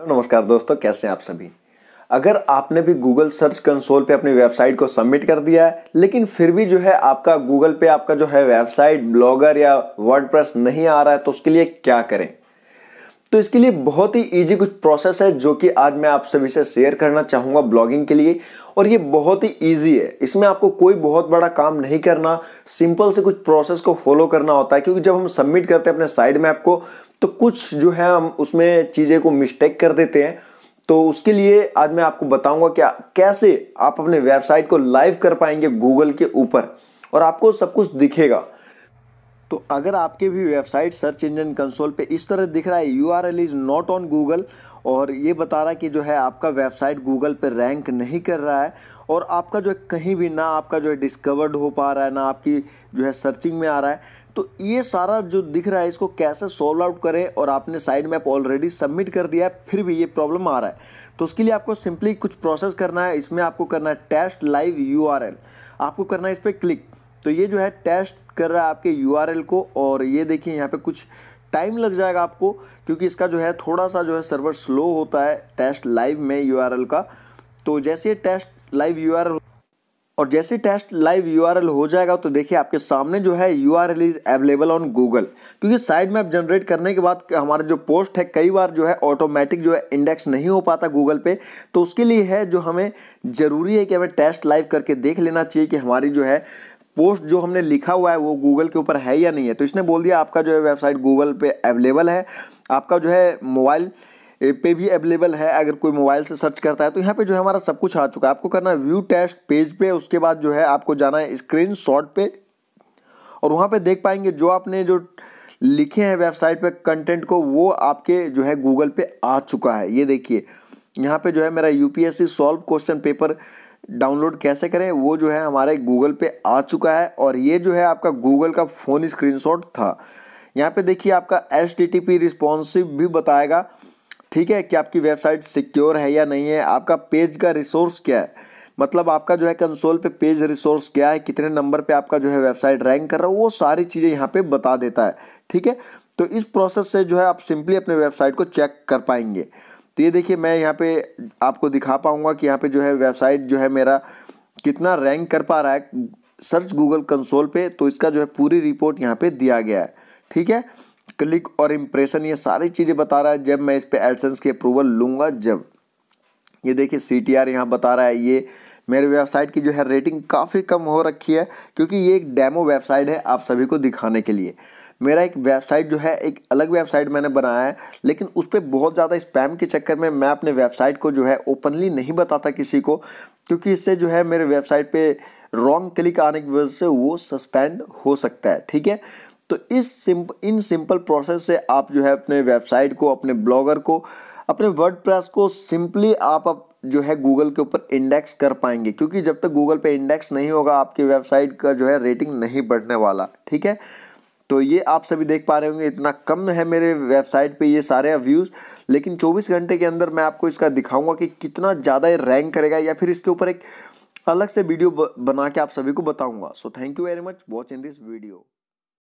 hello नमस्कार दोस्तों कैसे हैं आप सभी अगर आपने भी गूगल सर्च कंसोल पे अपनी वेबसाइट को सबमिट कर दिया है लेकिन फिर भी जो है आपका गूगल पे आपका जो है वेबसाइट ब्लॉगर या वर्ड नहीं आ रहा है तो उसके लिए क्या करें तो इसके लिए बहुत ही ईजी कुछ प्रोसेस है जो कि आज मैं आप सभी से शेयर करना चाहूँगा ब्लॉगिंग के लिए और ये बहुत ही ईजी है इसमें आपको कोई बहुत बड़ा काम नहीं करना सिंपल से कुछ प्रोसेस को फॉलो करना होता है क्योंकि जब हम सबमिट करते हैं अपने साइड मैप को तो कुछ जो है हम उसमें चीज़ें को मिस्टेक कर देते हैं तो उसके लिए आज मैं आपको बताऊंगा क्या कैसे आप अपने वेबसाइट को लाइव कर पाएंगे गूगल के ऊपर और आपको सब कुछ दिखेगा तो अगर आपके भी वेबसाइट सर्च इंजन कंसोल पे इस तरह दिख रहा है U R L is not on Google और ये बता रहा है कि जो है आपका वेबसाइट गूगल पे रैंक नहीं कर रहा है और आपका जो है कहीं भी ना आपका जो है डिस्कवर्ड हो पा रहा है ना आपकी जो है सर्चिंग में आ रहा है तो ये सारा जो दिख रहा है इसको कैसे सॉल्व आउट करें और आपने साइड मैप ऑलरेडी सबमिट कर दिया है फिर भी ये प्रॉब्लम आ रहा है तो उसके लिए आपको सिंपली कुछ प्रोसेस करना है इसमें आपको करना है टेस्ट लाइव यू आपको करना है इस पर क्लिक तो ये जो है टेस्ट कर रहा है आपके यू को और ये देखिए यहाँ पे कुछ टाइम लग जाएगा आपको क्योंकि इसका जो है थोड़ा सा जो है सर्वर स्लो होता है टेस्ट लाइव में यू का तो जैसे टेस्ट लाइव यू और जैसे टेस्ट लाइव यू हो जाएगा तो देखिए आपके सामने जो है U R L is available on Google क्योंकि साइड मैप जनरेट करने के बाद हमारे जो पोस्ट है कई बार जो है ऑटोमेटिक जो है इंडेक्स नहीं हो पाता गूगल पे तो उसके लिए है जो हमें ज़रूरी है कि हमें टेस्ट लाइव करके देख लेना चाहिए कि हमारी जो है पोस्ट जो हमने लिखा हुआ है वो गूगल के ऊपर है या नहीं है तो इसने बोल दिया आपका जो है वेबसाइट गूगल पे अवेलेबल है आपका जो है मोबाइल पे भी अवेलेबल है अगर कोई मोबाइल से सर्च करता है तो यहाँ पे जो है हमारा सब कुछ आ चुका है आपको करना है व्यू टेस्ट पेज पे उसके बाद जो है आपको जाना है स्क्रीन शॉट पे और वहाँ पे देख पाएंगे जो आपने जो लिखे हैं वेबसाइट पे कंटेंट को वो आपके जो है गूगल पे आ चुका है ये देखिए यहाँ पे जो है मेरा UPSC solve question paper download कैसे करें वो जो है हमारे गूगल पे आ चुका है और ये जो है आपका गूगल का फ़ोन स्क्रीनशॉट था यहाँ पे देखिए आपका H T T P responsive भी बताएगा ठीक है कि आपकी वेबसाइट सिक्योर है या नहीं है आपका पेज का रिसोर्स क्या है मतलब आपका जो है कंसोल पे पेज रिसोर्स क्या है कितने नंबर पे आपका जो है वेबसाइट रैंक कर रहा है वो सारी चीज़ें यहाँ पे बता देता है ठीक है तो इस प्रोसेस से जो है आप सिंपली अपने वेबसाइट को चेक कर पाएंगे तो ये देखिए मैं यहाँ पे आपको दिखा पाऊँगा कि यहाँ पे जो है वेबसाइट जो है मेरा कितना रैंक कर पा रहा है सर्च गूगल कंसोल पे तो इसका जो है पूरी रिपोर्ट यहाँ पे दिया गया है ठीक है क्लिक और इम्प्रेशन ये सारी चीज़ें बता रहा है जब मैं इस पर एडसेंस की अप्रूवल लूँगा जब ये देखिए सी टी आर यहाँ बता रहा है ये मेरे वेबसाइट की जो है रेटिंग काफ़ी कम हो रखी है क्योंकि ये एक डेमो वेबसाइट है आप सभी को दिखाने के लिए मेरा एक वेबसाइट जो है एक अलग वेबसाइट मैंने बनाया है लेकिन उस पर बहुत ज़्यादा स्पैम के चक्कर में मैं अपने वेबसाइट को जो है ओपनली नहीं बताता किसी को क्योंकि इससे जो है मेरे वेबसाइट पे रॉन्ग क्लिक आने की वजह से वो सस्पेंड हो सकता है ठीक है तो इस सिंप इन सिंपल प्रोसेस से आप जो है अपने वेबसाइट को अपने ब्लॉगर को अपने वर्ड को सिंपली आप अप जो है गूगल के ऊपर इंडेक्स कर पाएंगे क्योंकि जब तक गूगल पे इंडेक्स नहीं होगा आपकी वेबसाइट का जो है रेटिंग नहीं बढ़ने वाला ठीक है तो ये आप सभी देख पा रहे होंगे इतना कम है मेरे वेबसाइट पे ये सारे व्यूज़ लेकिन 24 घंटे के अंदर मैं आपको इसका दिखाऊंगा कि कितना ज़्यादा ये रैंक करेगा या फिर इसके ऊपर एक अलग से वीडियो बना के आप सभी को बताऊंगा so thank you very much watching this video